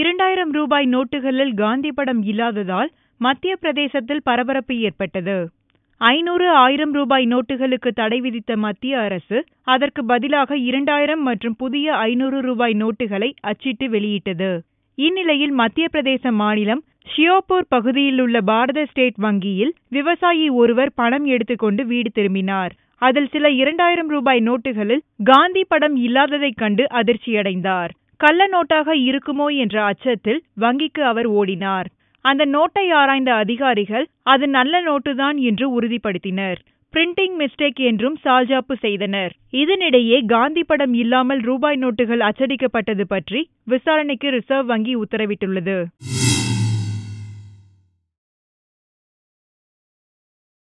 இரண்டாயிரம் ரூபாய் நோட்டுகளில் காந்தி படம் இல்லாததால் மத்திய பிரதேசத்தில் பரபரப்பு ஏற்பட்டது ஐநூறு ஆயிரம் ரூபாய் நோட்டுகளுக்கு தடை விதித்த மத்திய அரசு அதற்கு பதிலாக இரண்டாயிரம் மற்றும் புதிய ஐநூறு ரூபாய் நோட்டுகளை அச்சிட்டு வெளியிட்டது இந்நிலையில் மத்திய பிரதேச மாநிலம் ஷியோபூர் பகுதியில் உள்ள பாரத ஸ்டேட் வங்கியில் விவசாயி ஒருவர் பணம் எடுத்துக்கொண்டு வீடு திரும்பினார் அதில் சில இரண்டாயிரம் ரூபாய் நோட்டுகளில் காந்தி படம் இல்லாததைக் கண்டு அதிர்ச்சியடைந்தார் கள்ள நோட்டாக இருக்குமோ என்ற அச்சத்தில் வங்கிக்கு அவர் ஓடினார் அந்த நோட்டை ஆராய்ந்த அதிகாரிகள் அது நல்ல நோட்டுதான் என்று உறுதிப்படுத்தினர் பிரிண்டிங் மிஸ்டேக் என்றும் சால்ஜாப்பு செய்தனர் இதனிடையே காந்தி படம் இல்லாமல் ரூபாய் நோட்டுகள் அச்சடிக்கப்பட்டது பற்றி விசாரணைக்கு ரிசர்வ் வங்கி உத்தரவிட்டுள்ளது